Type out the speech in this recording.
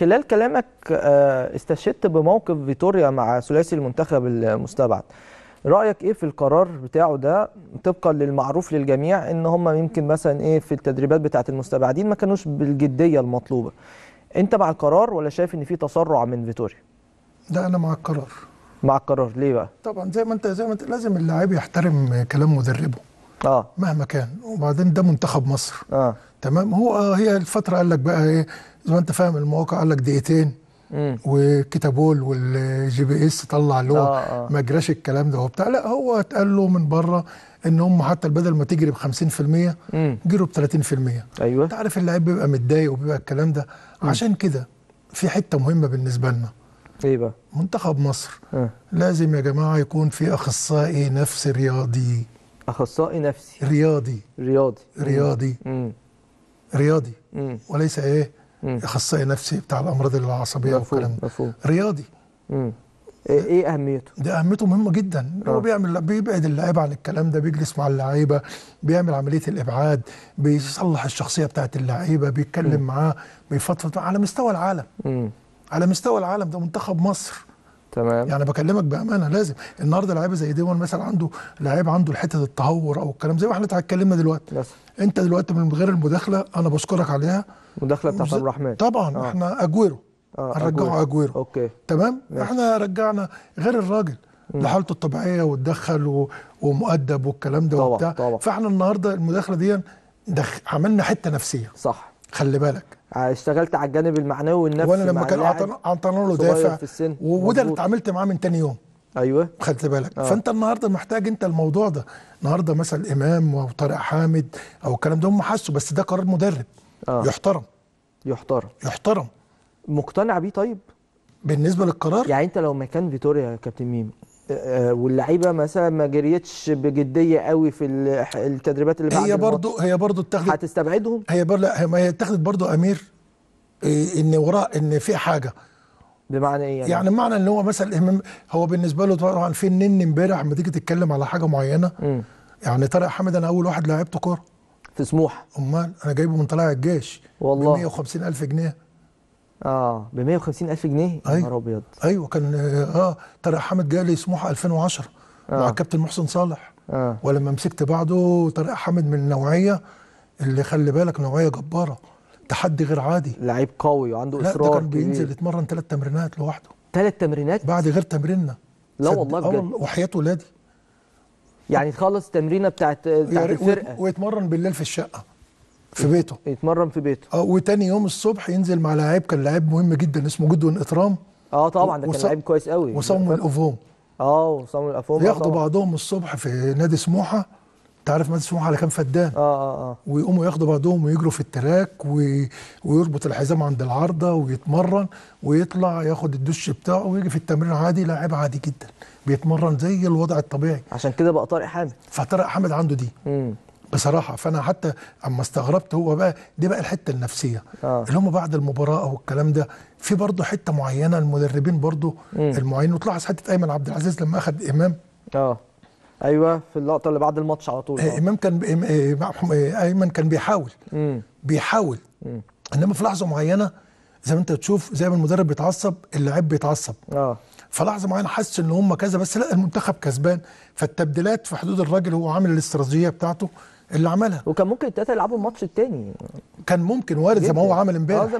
خلال كلامك آه، استشهدت بموقف فيتوريا مع ثلاثي المنتخب المستبعد رايك ايه في القرار بتاعه ده طبقا للمعروف للجميع ان هم يمكن مثلا ايه في التدريبات بتاعه المستبعدين ما كانوش بالجديه المطلوبه انت مع القرار ولا شايف ان في تسرع من فيتوريا لا انا مع القرار مع القرار ليه بقى طبعا زي ما انت زي ما انت لازم اللاعب يحترم كلام مدربه اه مهما كان وبعدين ده منتخب مصر اه تمام هو آه، هي الفتره قال لك بقى ايه زي ما انت فاهم المواقع قال لك دقيقتين وكتابول والجي بي اس طلع اللي هو آه آه. ما جراش الكلام ده وبتاع لا هو اتقال له من بره ان هم حتى بدل ما تجري ب 50% جروا ب 30% ايوه انت عارف اللعيب بيبقى متضايق وبيبقى الكلام ده عشان كده في حته مهمه بالنسبه لنا ايه بقى؟ منتخب مصر آه. لازم يا جماعه يكون في اخصائي نفسي رياضي اخصائي نفسي رياضي رياضي رياضي مم. رياضي مم. وليس ايه اخصائي نفسي بتاع الامراض العصبيه والكلام ده رياضي مم. إيه،, ايه اهميته؟ ده اهميته مهمه جدا هو آه. بيعمل بيبعد اللعيبه عن الكلام ده بيجلس مع اللعيبه بيعمل عمليه الابعاد بيصلح الشخصيه بتاعت اللعيبه بيتكلم معاه بيفضفض على مستوى العالم مم. على مستوى العالم ده منتخب مصر تمام يعني بكلمك بامانه لازم النهارده لعيبه زي ديوان مثلا عنده لعيب عنده حته التهور او الكلام زي ما احنا اتكلمنا دلوقتي بس. انت دلوقتي من غير المداخله انا بشكرك عليها مداخله بتاعت عبد الرحمن طبعا آه. احنا اجويرو آه هنرجعه اجويرو اوكي تمام ماشي. احنا رجعنا غير الراجل لحالته الطبيعيه واتدخل و... ومؤدب والكلام ده وبتاع طبعا. فاحنا النهارده المداخله دي دخ... عملنا حته نفسيه صح خلي بالك آه، اشتغلت على الجانب المعنوي والنفسي وانا لما كان اعطانا له دافع وده اللي اتعاملت معاه من تاني يوم ايوه خدت بالك آه. فانت النهارده محتاج انت الموضوع ده النهارده مثلا امام او طارق حامد او الكلام ده هم حسوا بس ده قرار مدرب آه. يحترم يحترم يحترم مقتنع بيه طيب بالنسبه للقرار يعني انت لو مكان فيتوريا يا كابتن ميمي آه، واللعيبه مثلا ما جريتش بجديه قوي في التدريبات اللي بعد هي برضو هي برضو اتخذت هتستبعدهم هي برضو لا هي اتخذت برضو امير إيه، ان وراء ان في حاجه بمعنى ايه يعني؟ يعني معنى ان هو مثلا إيه، هو بالنسبه له طبعا في النن امبارح لما تيجي تتكلم على حاجه معينه م. يعني طارق حامد انا اول واحد لعبته كوره في سموحه امال انا جايبه من طلائع الجيش والله 150000 جنيه اه ب 150 الف جنيه يا أيوة. نهار ابيض ايوه كان اه طارق آه، حامد لي سموحه 2010 آه. مع الكابتن محسن صالح آه. ولما مسكت بعده طارق حامد من النوعيه اللي خلي بالك نوعيه جباره تحدي غير عادي لعيب قوي وعنده اصرار لا ده كان بينزل كبير. يتمرن ثلاث تمرينات لوحده ثلاث تمرينات بعد غير تمريننا لا والله بجد آه، وحياه ولادي يعني تخلص تمرينه بتاعت بتاعت يعني الفرقه ويتمرن بالليل في الشقه في بيته يتمرن في بيته اه وتاني يوم الصبح ينزل مع لعيب كان لعيب مهم جدا اسمه جدون اطرام اه طبعا ده كان لعيب كويس قوي وصام الافوم اه وصام الافوم آه، ياخدوا بعضهم الصبح في نادي سموحه انت عارف نادي سموحه على كام فدان اه اه اه ويقوموا ياخدوا بعضهم ويجروا في التراك و... ويربط الحزام عند العارضه ويتمرن ويطلع ياخد الدش بتاعه ويجي في التمرين عادي لاعب عادي جدا بيتمرن زي الوضع الطبيعي عشان كده بقى طارق حامد فطارق حامد عنده دي امم بصراحه فانا حتى اما استغربت هو بقى دي بقى الحته النفسيه آه. اللي هم بعد المباراه او الكلام ده في برضه حته معينه المدربين برضه المعينين وتلاحظ حته ايمن عبد العزيز لما اخذ امام اه ايوه في اللقطه اللي بعد الماتش على طول آه. امام كان إيه، إيه، ايمن كان بيحاول مم. بيحاول مم. انما في لحظه معينه زي ما انت تشوف زي ما المدرب بيتعصب اللاعب بيتعصب اه فلحظه معينه حس ان هم كذا بس لا المنتخب كسبان فالتبديلات في حدود الراجل هو عامل الاستراتيجيه بتاعته اللي عملها وكان ممكن الثلاثه يلعبوا الماتش الثاني كان ممكن وارد زي ما هو عمل امبارح اه،